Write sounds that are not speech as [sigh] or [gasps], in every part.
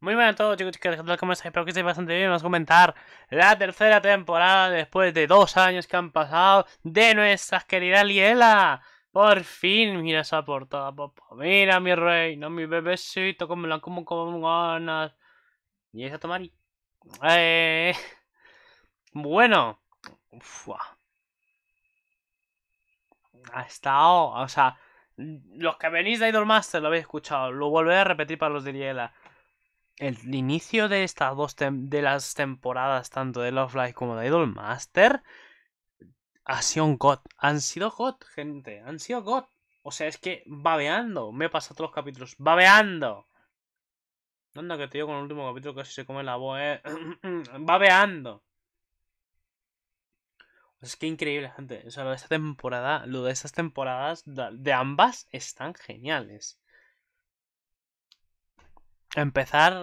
Muy buenas a todos chicos chicas, ¿cómo estáis? Espero que estéis bastante bien, vamos a comentar la tercera temporada después de dos años que han pasado de nuestras querida Liela. Por fin, mira esa portada, papá, mira mi rey, no mi bebecito, como la como con ganas. Y esa a tomar y... Eh, bueno. Ha estado... O sea, los que venís de Idolmaster lo habéis escuchado. Lo volveré a repetir para los de Liela. El inicio de estas dos de las temporadas, tanto de Love Live como de Idolmaster, ha sido un God. Han sido hot gente. Han sido God. O sea, es que babeando. Me he pasado todos los capítulos. Babeando que te digo con el último capítulo casi se come la voz, eh. Babeando. [clears throat] es que increíble, gente. O sea, lo de esta temporada, lo de estas temporadas de ambas están geniales. Empezar.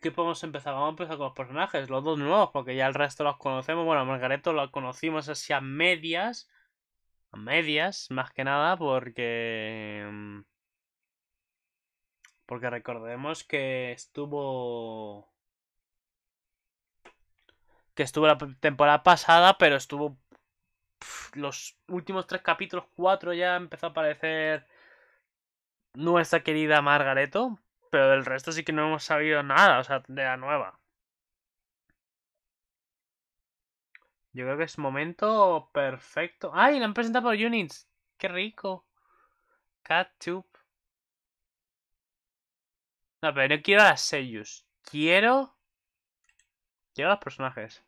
¿Qué podemos empezar? Vamos a empezar con los personajes, los dos nuevos, porque ya el resto los conocemos. Bueno, Margareto lo conocimos así a medias. A medias, más que nada, porque. Mm, porque recordemos que estuvo... Que estuvo la temporada pasada, pero estuvo... los últimos tres capítulos, cuatro ya empezó a aparecer nuestra querida Margareto. Pero del resto sí que no hemos sabido nada, o sea, de la nueva. Yo creo que es momento perfecto. ¡Ay! La han presentado por Units. ¡Qué rico! Cat 2 no, pero no quiero a las sellos. Quiero... Quiero a los personajes.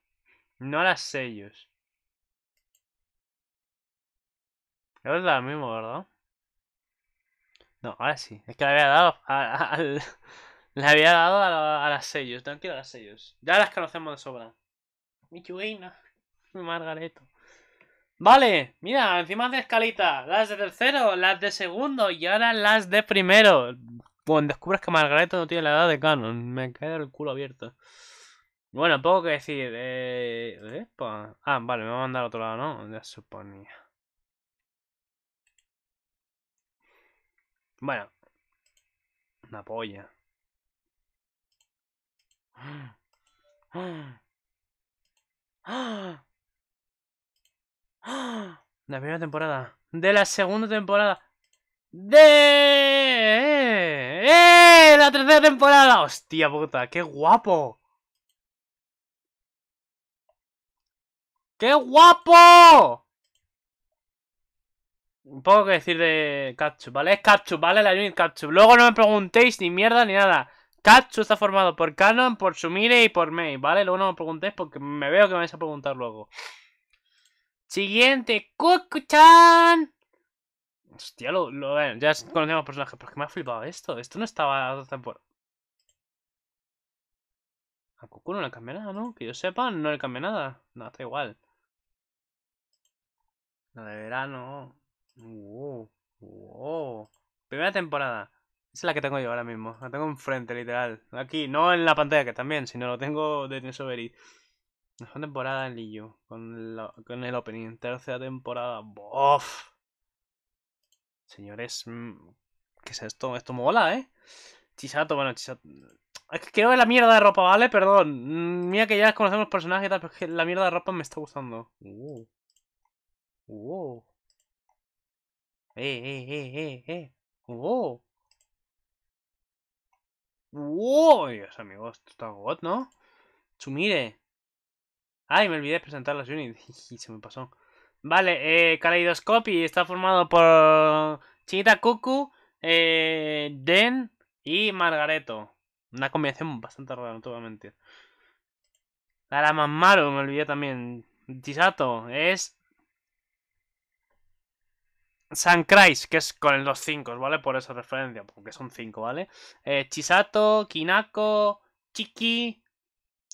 No a las sellos. Es lo mismo, ¿verdad? No, ahora sí. Es que le había dado a, [laughs] le había dado a, las sellos. No quiero a las sellos. Ya las conocemos de sobra. Mi margareto. Vale, mira, encima de escalita, las de tercero, las de segundo y ahora las de primero. Bueno descubres que Margareta no tiene la edad de Canon, me queda el culo abierto. Bueno, poco que decir. Eh, ah, vale, me va a mandar a otro lado, ¿no? Ya suponía. Bueno. Una polla. [gasps] La primera temporada. De la segunda temporada de... Eh, eh, ¡La tercera temporada! ¡Hostia puta! ¡Qué guapo! ¡Qué guapo! Un poco que decir de Katsu, ¿vale? Es ¿vale? La unit Katsu. Luego no me preguntéis ni mierda ni nada. Katsu está formado por Canon, por Sumire y por Mei, ¿vale? Luego no me preguntéis porque me veo que me vais a preguntar luego. Siguiente, Kukuchan Hostia, lo, lo ya conocemos personajes, ¿Por qué me ha flipado esto. Esto no estaba temporada A Cucu no le cambia nada, ¿no? Que yo sepa, no le cambia nada. No, hace igual. La de verano. Primera temporada. Esa es la que tengo yo ahora mismo. La tengo enfrente, literal. Aquí, no en la pantalla que también, sino lo tengo de y Mejor temporada en Lillo. Con, con el opening. Tercera temporada. Bof. Señores, mm, ¿qué es esto? Esto mola, ¿eh? Chisato, bueno, Chisato... Es que quiero ver la mierda de ropa, ¿vale? Perdón. Mm, mira que ya conocemos personajes y tal, pero es que la mierda de ropa me está gustando. Uh. Uh. Eh, eh, eh, eh, eh. Uh. ¡Wow! Dios, amigos, esto está god, ¿no? Chumire Ay, me olvidé de presentar las units. [laughs] Se me pasó. Vale, Kaleidoscopy eh, está formado por Chita Cucu, eh, Den y Margareto. Una combinación bastante rara, no te voy a mentir. La Mamaru, me olvidé también. Chisato es. Christ, que es con los cinco, 5 ¿vale? Por esa referencia, porque son 5, ¿vale? Eh, Chisato, Kinako, Chiki,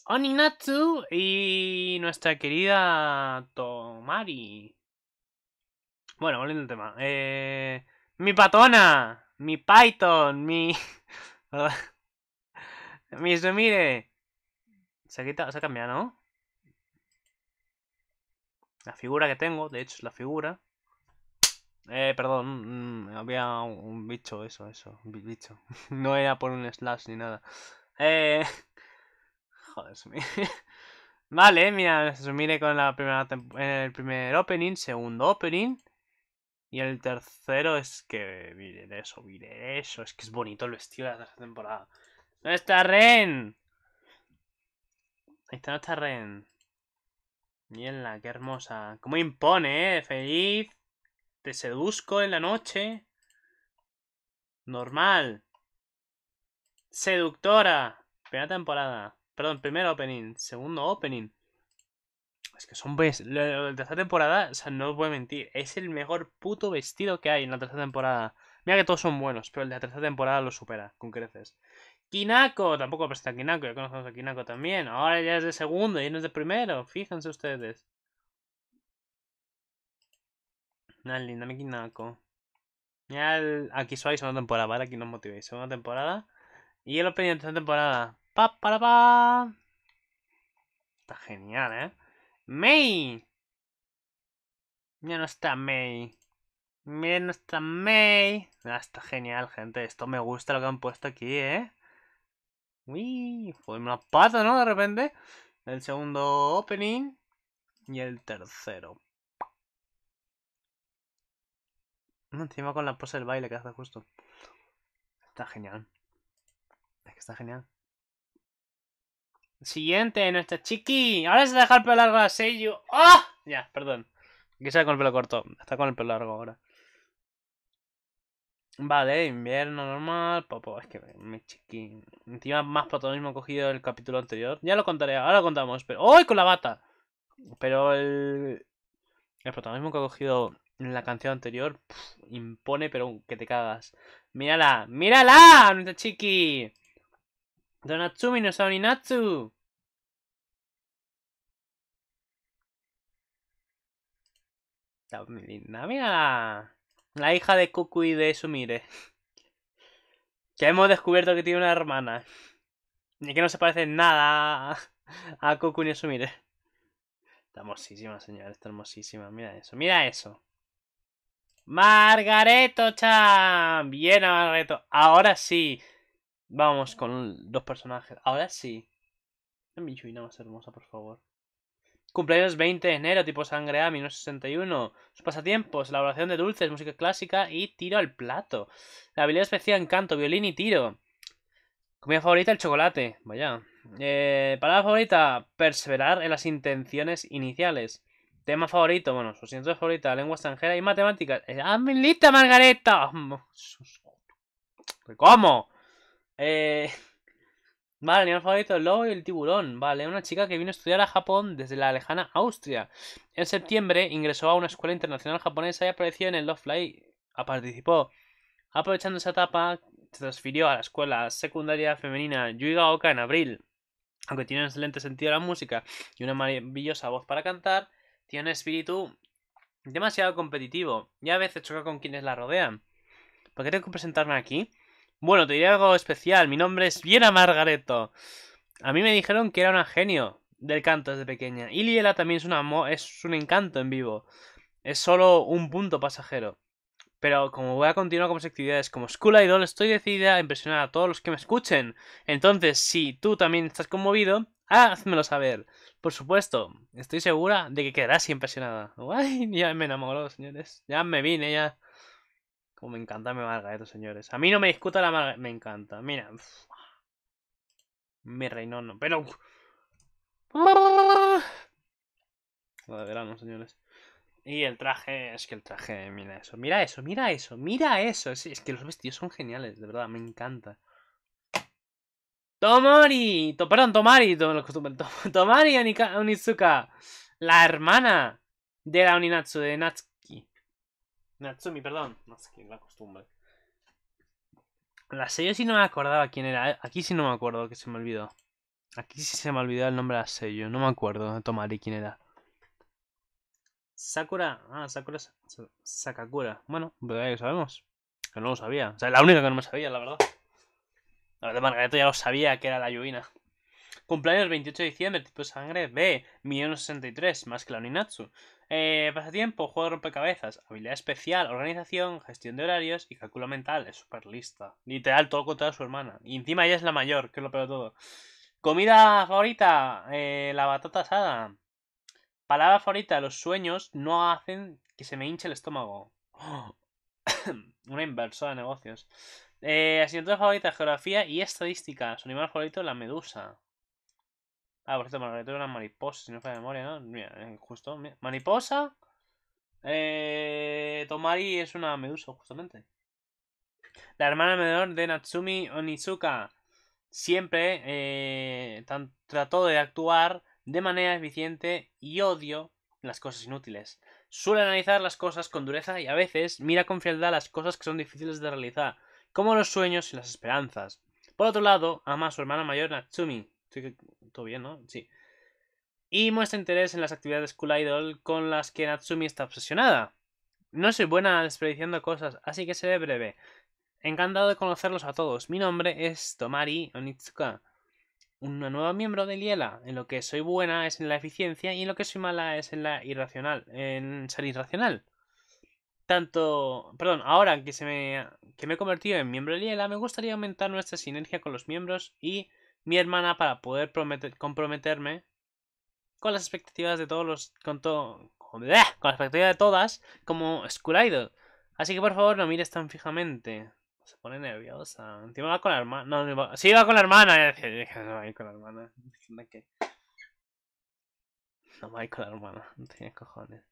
Oninatsu y nuestra querida Tomari. Bueno, volviendo al tema. Eh, mi patona, mi Python, mi... [laughs] mi Sumire. Se ha, quitado, se ha cambiado, ¿no? La figura que tengo, de hecho es la figura. Eh, perdón, mm, había un, bicho, eso, eso, un bicho. [laughs] no era por un slash ni nada. Eh... Joder, [laughs] vale, mira, Sumire con la primera el primer opening, segundo opening. Y el tercero es que... Mire eso, mire eso. Es que es bonito el vestido de la tercera temporada. ¡No está Ren! Ahí está, no está Ren. Mierda, qué hermosa. Cómo impone, ¿eh? Feliz. Te seduzco en la noche. Normal. Seductora. Primera temporada. Perdón, primer opening, segundo opening. Es que son pues. La tercera temporada, o sea, no os voy a mentir. Es el mejor puto vestido que hay en la tercera temporada. Mira que todos son buenos, pero el de la tercera temporada lo supera, con creces. Kinako, tampoco presenta a Kinako, ya conocemos a Kinako también. Ahora ya es de segundo y no es de primero, fíjense ustedes. Una linda mi Kinako. Ya aquí sois una temporada, ¿vale? Aquí nos motivéis. Segunda temporada. Y el opening de tercera temporada. Pa, para, pa. Está genial, ¿eh? May. Ya no está May. Ya no está May. Ah, está genial, gente. Esto me gusta lo que han puesto aquí, ¿eh? Uy, fue una pata, ¿no? De repente. El segundo opening. Y el tercero. Encima con la pose del baile que hace justo. Está genial. Es que está genial. Siguiente, nuestra chiqui. Ahora se deja el pelo largo a Seiyu. ¡Ah! Ya, perdón. Que sale con el pelo corto. Está con el pelo largo ahora. Vale, invierno normal. Popo, es que me chiqui. Encima más protagonismo cogido el capítulo anterior. Ya lo contaré, ahora lo contamos. Pero. ¡Oh! Con la bata. Pero el. El protagonismo que ha cogido en la canción anterior. impone, pero que te cagas. ¡Mírala! ¡Mírala! ¡Nuestra chiqui! Donatsumi no linda, Mira, la hija de y de Sumire. [laughs] ya hemos descubierto que tiene una hermana. Y que no se parece nada a Kukui ni Sumire. Está hermosísima, señor. Está hermosísima. Mira eso. Mira eso. Margareto-chan. Bien, Margareto. Ahora sí. Vamos con dos personajes. Ahora sí. Mi Yuina más hermosa, por favor. Cumpleaños 20 de enero, tipo sangre A, 1961. Sus pasatiempos, elaboración de dulces, música clásica y tiro al plato. La habilidad especial, encanto, violín y tiro. Comida favorita, el chocolate. Vaya. Eh, palabra favorita, perseverar en las intenciones iniciales. Tema favorito, bueno, su ciencia favorita, lengua extranjera y matemáticas. Eh, ¡Ah, Milita Margareta! ¿Cómo? Eh, [laughs] vale, mi favorito el y el tiburón. Vale, una chica que vino a estudiar a Japón desde la lejana Austria. En septiembre ingresó a una escuela internacional japonesa y apareció en el Love Fly. Ah, participó. Aprovechando esa etapa, se transfirió a la escuela secundaria femenina Yuigaoka en abril. Aunque tiene un excelente sentido de la música y una maravillosa voz para cantar, tiene un espíritu demasiado competitivo y a veces choca con quienes la rodean. ¿Por qué tengo que presentarme aquí? Bueno, te diré algo especial. Mi nombre es Viena Margareto. A mí me dijeron que era una genio del canto desde pequeña. Y Liela también es, una es un encanto en vivo. Es solo un punto pasajero. Pero como voy a continuar con mis actividades como School Idol, estoy decidida a impresionar a todos los que me escuchen. Entonces, si tú también estás conmovido, házmelo saber. Por supuesto, estoy segura de que quedarás impresionada. Guay, ya me enamoró, señores. Ya me vine, ya me encanta mi estos señores. A mí no me discuta la Marga. Me encanta. Mira. Mi reino no. Pero. La de verano, señores. Y el traje, es que el traje, mira eso, mira eso, mira eso, mira eso. Es, que los vestidos son geniales, de verdad, me encanta. Tomari. perdón, Tomari, [laughs] Tomari la hermana de la Oninatsu de Natsuki. Natsumi, perdón. No sé quién la costumbre. La sello sí no me acordaba quién era. Eh. Aquí sí no me acuerdo que se me olvidó. Aquí sí se me olvidó el nombre de la sello. No me acuerdo de Tomari quién era. Sakura. Ah, Sakura. Sakakura. Bueno, pero pues ya que sabemos. Que no lo sabía. O sea, la única que no me sabía, la verdad. La verdad, Margarita ya lo sabía que era la Yuina. Cumpleaños 28 de diciembre, tipo sangre B, 1.063, más que la Oninatsu. Eh, pasatiempo, juego de rompecabezas, habilidad especial, organización, gestión de horarios y cálculo mental. Es súper lista. Literal, todo contra su hermana. Y encima ella es la mayor, que lo peor todo. Comida favorita, eh, la batata asada. Palabra favorita, los sueños no hacen que se me hinche el estómago. [coughs] Una inversora de negocios. Eh, asignatura favorita, geografía y estadística. Su animal favorito, la medusa. Ah, por cierto, Margarita es una mariposa, si no falla memoria, ¿no? Mira, eh, justo. Mira. Mariposa. Eh, Tomari es una medusa, justamente. La hermana menor de Natsumi Onizuka siempre eh, trató de actuar de manera eficiente y odio las cosas inútiles. Suele analizar las cosas con dureza y a veces mira con frialdad las cosas que son difíciles de realizar, como los sueños y las esperanzas. Por otro lado, ama a su hermana mayor Natsumi, todo bien, ¿no? Sí. Y muestra interés en las actividades de Idol con las que Natsumi está obsesionada. No soy buena desperdiciando cosas, así que seré breve. Encantado de conocerlos a todos. Mi nombre es Tomari Onitsuka, una nueva miembro de Liela. En lo que soy buena es en la eficiencia y en lo que soy mala es en la irracional, en ser irracional. Tanto, perdón, ahora que se me que me he convertido en miembro de Liela, me gustaría aumentar nuestra sinergia con los miembros y mi hermana para poder comprometerme con las expectativas de todos los. con todo. con, ¡ah! la de todas, como School Así que por favor no mires tan fijamente. Se pone nerviosa. Encima va con la hermana. No, no va con la hermana. No va con la hermana. No va con la hermana. No tiene cojones.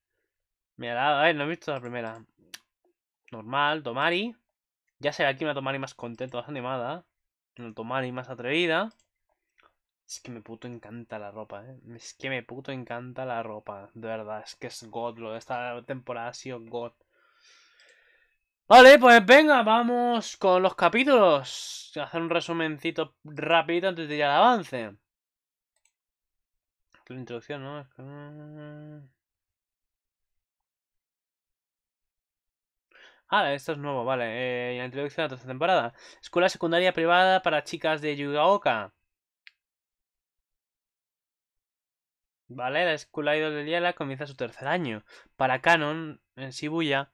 Mira, a ver, no he visto la primera. Normal, Tomari. Ya sé aquí me una Tomari más contento más animada y más atrevida. Es que me puto encanta la ropa, ¿eh? Es que me puto encanta la ropa. De verdad, es que es God. Lo de esta temporada ha sido God. Vale, pues venga, vamos con los capítulos. Hacer un resumencito rápido antes de ir al avance. La introducción, ¿no? Es que... Ah, esto es nuevo, vale. Eh, la introducción a la tercera temporada. Escuela secundaria privada para chicas de Yugaoka. Vale, la escuela idol de Liela comienza su tercer año. Para Canon, en Shibuya,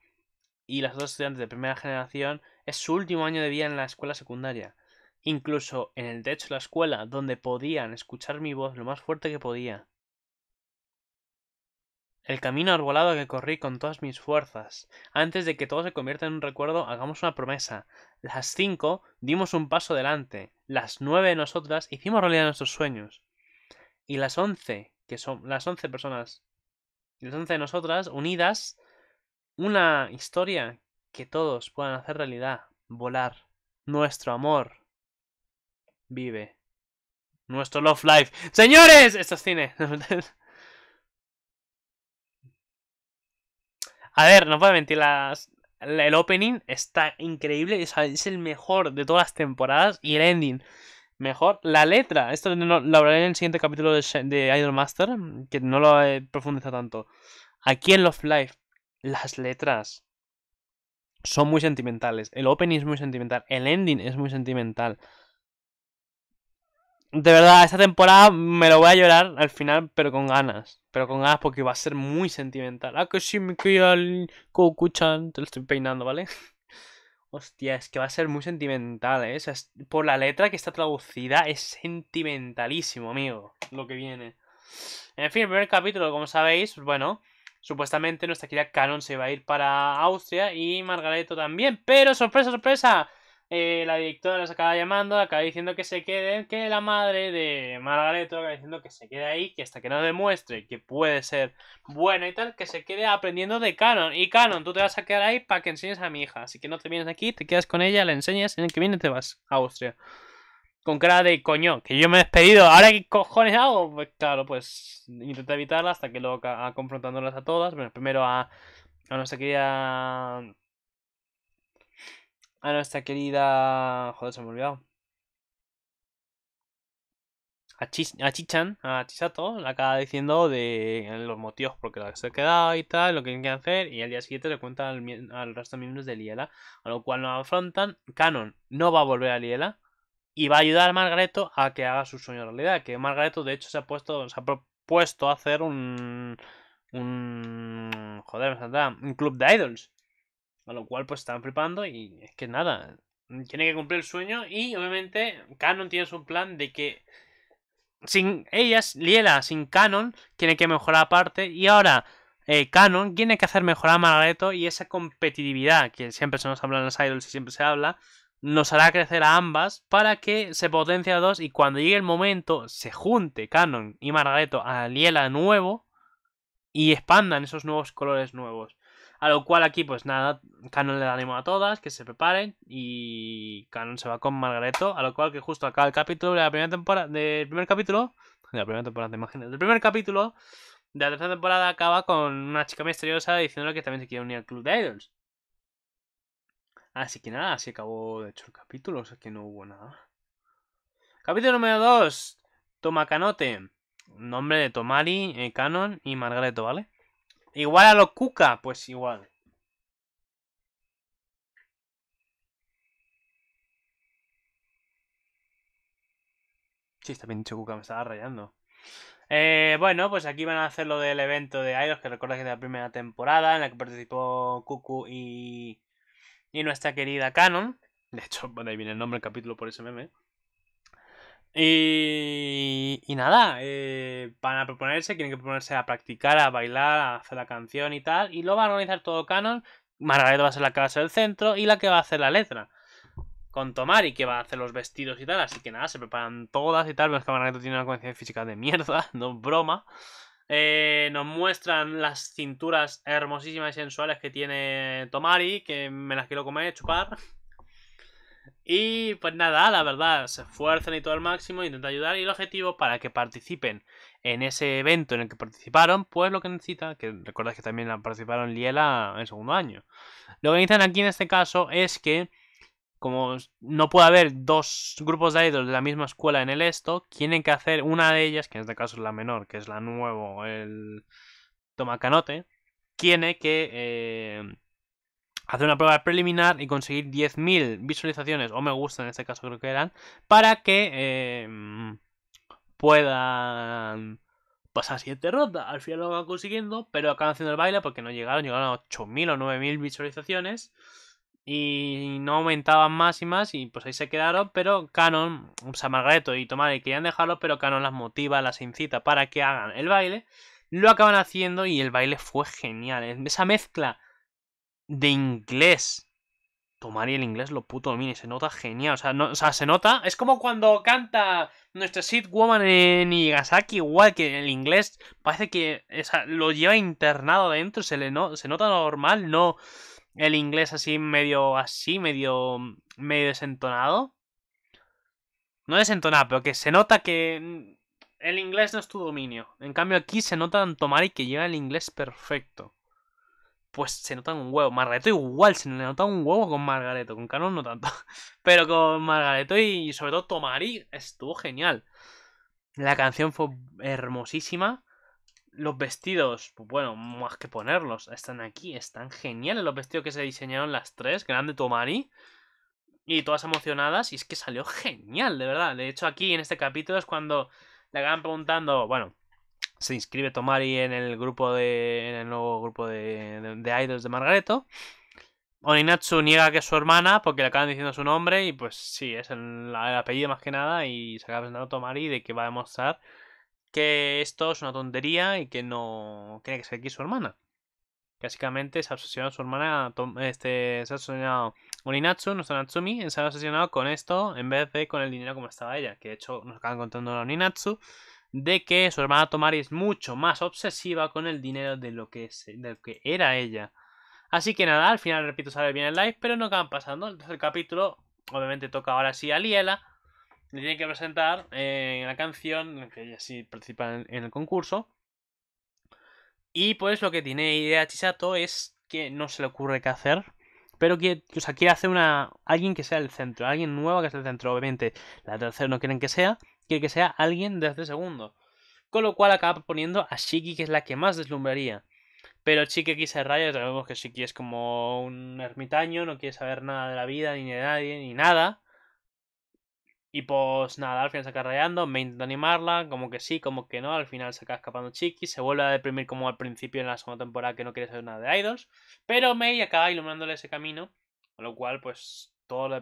y las dos estudiantes de primera generación, es su último año de vida en la escuela secundaria. Incluso en el techo de la escuela, donde podían escuchar mi voz lo más fuerte que podía el camino arbolado que corrí con todas mis fuerzas. Antes de que todo se convierta en un recuerdo, hagamos una promesa. Las cinco dimos un paso adelante. Las nueve nosotras hicimos realidad nuestros sueños. Y las once, que son las once personas, y las once de nosotras, unidas, una historia que todos puedan hacer realidad. Volar. Nuestro amor. Vive. Nuestro love life. Señores, esto es cine. [laughs] A ver, no puedo mentir, el opening está increíble, es, el mejor de todas las temporadas y el ending mejor. La letra, esto lo, hablaré en el siguiente capítulo de, de Master, que no lo he profundizado tanto. Aquí en Love Life, las letras son muy sentimentales. El opening es muy sentimental, el ending es muy sentimental. De verdad, esta temporada me lo voy a llorar al final, pero con ganas pero con A porque va a ser muy sentimental. Ah, que si me queda el goku Te lo estoy peinando, ¿vale? [laughs] Hostia, es que va a ser muy sentimental, ¿eh? por la letra que está traducida es sentimentalísimo, amigo, lo que viene. En fin, el primer capítulo, como sabéis, pues bueno, supuestamente nuestra querida Canon se va a ir para Austria y Margareto también. Pero sorpresa, sorpresa, eh, la directora nos acaba llamando, acaba diciendo que se quede que la madre de Margareto acaba diciendo que se quede ahí, que hasta que no demuestre que puede ser bueno y tal, que se quede aprendiendo de Canon. Y Canon, tú te vas a quedar ahí para que enseñes a mi hija. Así que no te vienes aquí, te quedas con ella, le enseñas, en el que viene te vas a Austria. Con cara de coño, que yo me he despedido, ¿ahora qué cojones hago? Pues claro, pues intenta evitarla hasta que luego a, confrontándolas a todas. Bueno, primero a, a no a nuestra querida... Joder, se me ha olvidado. A, a Chichan, a Chisato, le acaba diciendo de los motivos por qué se ha quedado y tal, lo que tienen que hacer, y al día siguiente le cuenta al, resto de miembros de Liela, a lo cual no afrontan. Canon no va a volver a Liela y va a ayudar a Margareto a que haga su sueño realidad, que Margareto de hecho se ha puesto, se ha propuesto hacer un... un... joder, me un club de idols. A lo cual, pues están flipando y es que nada, tiene que cumplir el sueño y obviamente Canon tiene su plan de que sin ellas, Liela sin Canon tiene que mejorar aparte y ahora eh, Canon tiene que hacer mejorar a Margareto y esa competitividad que siempre se nos habla en los idols y siempre se habla nos hará crecer a ambas para que se potencie a dos y cuando llegue el momento se junte Canon y Margareto a Liela nuevo y expandan esos nuevos colores nuevos. A lo cual aquí, pues nada, Canon le da ánimo a todas, que se preparen. Y Canon se va con Margareto. A lo cual que justo acá el capítulo de la primera temporada. Del primer capítulo. De la primera temporada, te Del primer capítulo de la tercera temporada acaba con una chica misteriosa diciéndole que también se quiere unir al club de idols. Así que nada, así acabó de hecho el capítulo, o sea que no hubo nada. Capítulo número 2. Tomacanote. Nombre de Tomari, eh, Canon y Margareto, ¿vale? Igual a los Cuca, pues igual. Sí, está bien dicho Cuca, me estaba rayando. Eh, bueno, pues aquí van a hacer lo del evento de Iros, que recuerda que es de la primera temporada, en la que participó Cucu y, y nuestra querida Canon. De hecho, bueno, ahí viene el nombre del capítulo por ese meme. Y, nada, eh, van a proponerse, tienen que proponerse a practicar, a bailar, a hacer la canción y tal. Y lo va a organizar todo Canon. Margaret va a ser la que va a ser el centro y la que va a hacer la letra. Con Tomari, que va a hacer los vestidos y tal. Así que nada, se preparan todas y tal. Pero que Margaret tiene una condición física de mierda, [laughs] no broma. Eh, nos muestran las cinturas hermosísimas y sensuales que tiene Tomari, que me las quiero comer, chupar. Y pues nada, la verdad, se esfuerzan y todo al máximo, intentan ayudar. Y el objetivo para que participen en ese evento en el que participaron, pues lo que necesita, que recuerdas que también participaron Liela en segundo año. Lo que dicen aquí en este caso es que, como no puede haber dos grupos de idols de la misma escuela en el esto, tienen que hacer una de ellas, que en este caso es la menor, que es la nuevo, el Tomacanote, tiene que. Eh, hacer una prueba preliminar y conseguir 10.000 visualizaciones o me gusta en este caso creo que eran para que eh, puedan pasar siete rondas Al final lo van consiguiendo, pero acaban haciendo el baile porque no llegaron, llegaron a 8.000 o 9.000 visualizaciones y no aumentaban más y más y pues ahí se quedaron, pero Canon, o sea, Margareto y Tomari querían dejarlo, pero Canon las motiva, las incita para que hagan el baile. Lo acaban haciendo y el baile fue genial. Esa mezcla de inglés. Tomari el inglés lo puto domina se nota genial. O sea, no, o sea, se nota. Es como cuando canta nuestra Sid Woman en Igasaki, igual que el inglés parece que lo lleva internado dentro. Se, le se nota normal, no el inglés así medio así, medio, medio desentonado. No desentonado, pero que se nota que el inglés no es tu dominio. En cambio aquí se nota en Tomari que lleva el inglés perfecto pues se notan un huevo. Margareto igual, se le nota un huevo con Margareto, con Canon no tanto. [laughs] Pero con Margareto y sobre todo Tomari estuvo genial. La canción fue hermosísima. Los vestidos, pues bueno, más que ponerlos, están aquí, están geniales los vestidos que se diseñaron las tres, grande Tomari. Y todas emocionadas, y es que salió genial, de verdad. De hecho, aquí en este capítulo es cuando le acaban preguntando, bueno, se inscribe Tomari en el grupo de en el nuevo grupo de, idols de Margareto. Oninatsu niega que es su hermana porque le acaban diciendo su nombre y pues sí, es el, apellido más que nada y se acaba presentando Tomari de que va a demostrar que esto es una tontería y que no tiene que sea aquí su hermana. Básicamente se ha obsesionado su hermana, este, se ha obsesionado Oninatsu, nuestro Natsumi, se ha obsesionado con esto en vez de con el dinero como estaba ella, que de hecho nos acaban contando a Oninatsu de que su hermana Tomari es mucho más obsesiva con el dinero de lo que, que era ella. Así que nada, al final repito sale bien el live, pero no acaban pasando. Entonces el capítulo, obviamente toca ahora sí a Liela. Le tiene que presentar eh, la canción, que ella sí participa en, el concurso. Y pues lo que tiene idea Chisato es que no se le ocurre qué hacer, pero quiere hacer una, alguien que sea el centro, alguien nuevo que sea el centro, obviamente la tercera no quieren que sea, que que sea alguien desde segundo. Con lo cual acaba poniendo a Shiki, que es la que más deslumbraría. Pero Shiki aquí se raya, sabemos que Shiki es como un ermitaño, no quiere saber nada de la vida, ni de nadie, ni nada. Y pues nada, al final se acaba rayando, me intenta animarla, como que sí, como que no, al final se acaba escapando Chiqui, se vuelve a deprimir como al principio en la segunda temporada que no quiere saber nada de Idols, pero Mei acaba iluminándole ese camino, con lo cual pues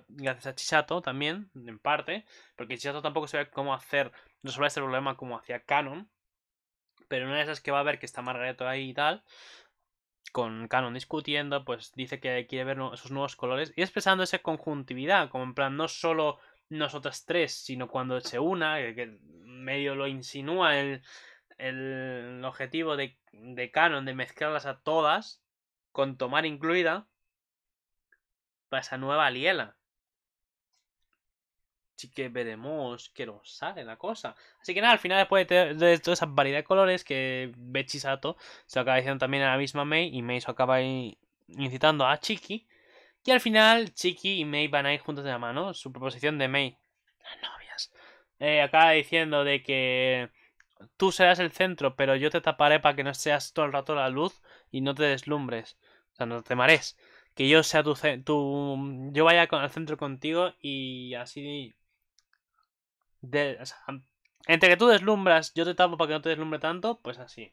gracias a Chisato también, en parte, porque Chisato tampoco sabe cómo hacer, no resolver este problema como hacía Canon, pero una de esas que va a ver que está Margareto ahí y tal, con Canon discutiendo, pues dice que quiere ver esos nuevos colores y expresando esa conjuntividad, como en plan, no solo nosotras tres, sino cuando se una, que, medio lo insinúa el, el objetivo de, de Canon de mezclarlas a todas, con tomar incluida, esa nueva Liela. Así que veremos Que nos sale la cosa. Así que nada, al final después de, toda esa variedad de colores que ve chisato se acaba diciendo también a la misma Mei y Mei se acaba incitando a Chiki. Y al final Chiki y Mei van a ir juntos de la mano. Su proposición de Mei, las novias, eh, acaba diciendo de que tú serás el centro, pero yo te taparé para que no seas todo el rato la luz y no te deslumbres. O sea, no te marees que yo sea tu, mm, yo vaya con, al centro contigo y así entre que tú deslumbras, yo te tapo para que no te deslumbre tanto, pues así.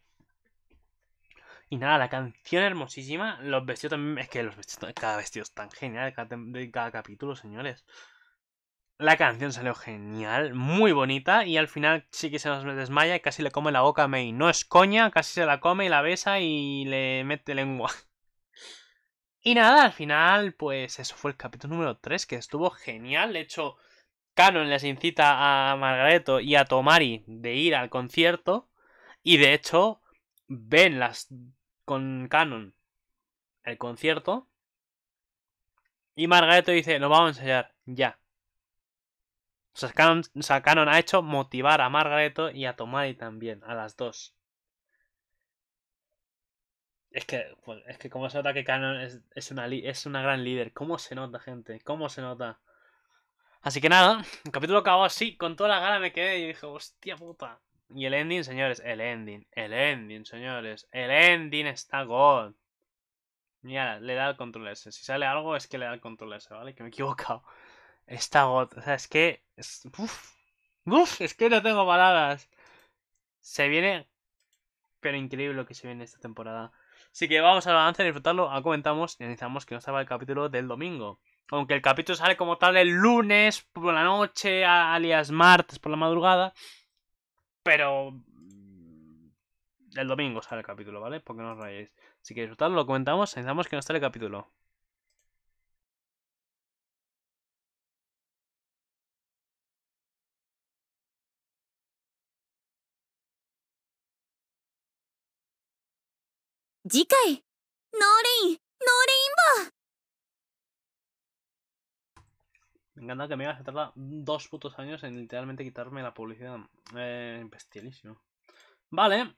Y nada, la canción hermosísima, los vestidos también, es que los cada vestido es tan genial cada, de cada capítulo, señores. La canción salió genial, muy bonita, y al final sí que se nos desmaya y casi le come la boca a May. No es coña, casi se la come y la besa y le mete lengua. Y nada, al final, pues eso fue el capítulo número 3, que estuvo genial. De hecho, Canon les incita a Margareto y a Tomari de ir al concierto. Y de hecho, ven las con Canon el concierto. Y Margareto dice, lo vamos a enseñar, ya. O sea, ha hecho motivar a Margareto y a Tomari también, a las dos. Es que, pues, es que como se nota que Canon es, es, una, es una gran líder. ¿Cómo se nota, gente? ¿Cómo se nota? Así que nada, [laughs] el capítulo acabó así, con toda la gana me quedé y dije, hostia puta. Y el ending, señores, el ending, el ending, señores, el ending está god. Mira, le da al control S. Si sale algo es que le da al control S, ¿vale? Que me he equivocado. Está god. O sea, es que... Es... Uf, es que no tengo palabras. Se viene... Pero increíble lo que se viene esta temporada. Así que vamos al y disfrutarlo, ahora comentamos y analizamos que no estaba el capítulo del domingo. Aunque el capítulo sale como tal el lunes por la noche, alias martes por la madrugada. Pero... El domingo sale el capítulo, ¿vale? Porque no os rayéis. Si queréis disfrutarlo, lo comentamos, analizamos que no está el capítulo. 次回ノーレインノーレインボー Me encanta que me a tarda dos putos años en literalmente quitarme la publicidad. Eh, bestialísimo. Vale.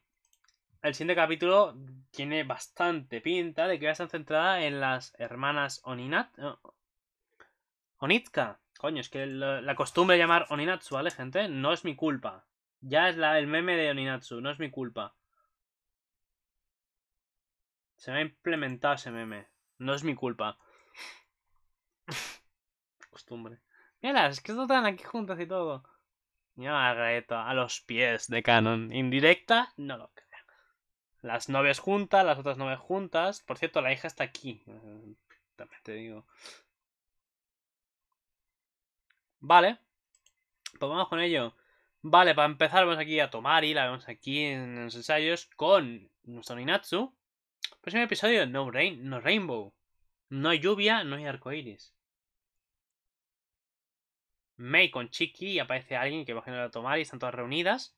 El siguiente capítulo tiene bastante pinta de que va a estar centrada en las hermanas Oninat. Onitka. Coño, es que la, costumbre de llamar Oninatsu, ¿vale, gente? No es mi culpa. Ya es la, el meme de Oninatsu, no es mi culpa. Se me ha implementado ese meme. No es mi culpa. [laughs] Costumbre. Mira, es que están aquí juntas y todo. Mira, a los pies de Canon. Indirecta, no lo creo. Las novias juntas, las otras novias juntas. Por cierto, la hija está aquí. También te digo. Vale. Pues vamos con ello. Vale, para empezar vamos aquí a Tomari, la vemos aquí en los ensayos con nuestro Próximo episodio, no, rain, no rainbow. No hay lluvia, no hay arcoíris. May con Chiqui y aparece alguien que va a generar a Tomari, están todas reunidas.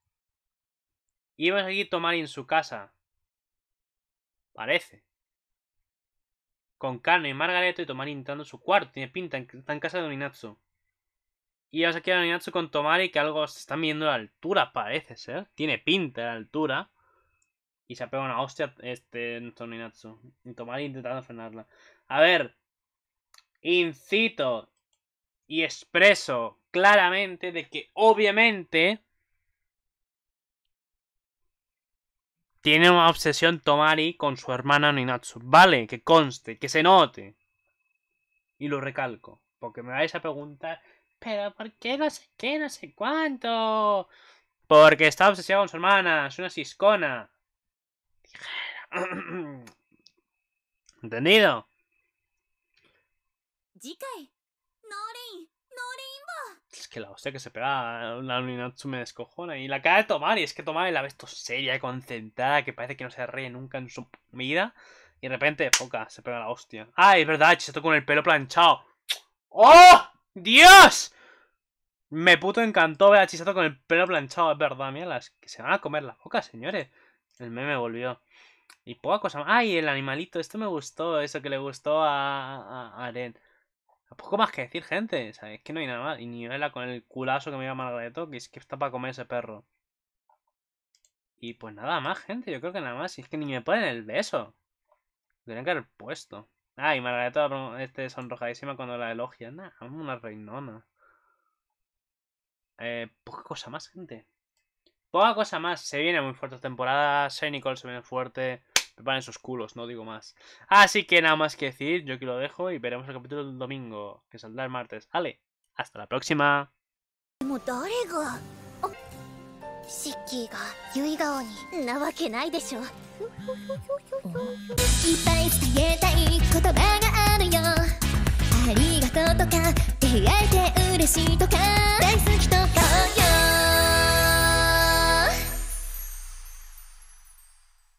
Y va a seguir Tomari en su casa. Parece. Con carne y Margareto y Tomari entrando en su cuarto. Tiene pinta, está en casa de Oninatsu. Y vamos a quedar Oninatsu con Tomari que algo se están viendo a la altura, parece ser. Tiene pinta la altura. Y se pega una hostia este Toninatsu. Y Tomari intentando frenarla. A ver. Incito y expreso claramente de que obviamente tiene una obsesión Tomari con su hermana Ninatsu. Vale, que conste, que se note. Y lo recalco. Porque me vais a preguntar, pero ¿por qué no sé qué, no sé cuánto? Porque está obsesionada con su hermana, es una ciscona. [clears throat] ¿Entendido? Es que la hostia que se pega la Minatsu me descojona. Y la acaba de tomar Y es que Y la ves todo seria, concentrada, que parece que no se ríe nunca en su vida. Y de repente, poca se pega la hostia. ¡Ah, es verdad! Chisato con el pelo planchado. ¡Oh! ¡Dios! Me puto encantó ver a Chisato con el pelo planchado, es verdad. Mira, las que se van a comer las focas, señores. El meme volvió. Y poca cosa más. ¡Ay, el animalito! Esto me gustó, eso que le gustó a, a, Poco más que decir, gente. ¿sabes? Es que no hay nada más. Y Nivela con el culazo que me iba Margareto, que es que está para comer ese perro. Y pues nada más, gente. Yo creo que nada más. Y es que ni me ponen el beso. tienen que haber puesto. Ah, y ah, este, sonrojadísima cuando la elogia. Nah, una reinona. Eh, poca cosa más, gente. Poca cosa más. Se viene muy fuerte temporada. se Nicole se viene fuerte me van esos culos, no digo más. Así que nada más que decir, yo aquí lo dejo y veremos el capítulo del domingo, que saldrá el martes. Ale, hasta la próxima.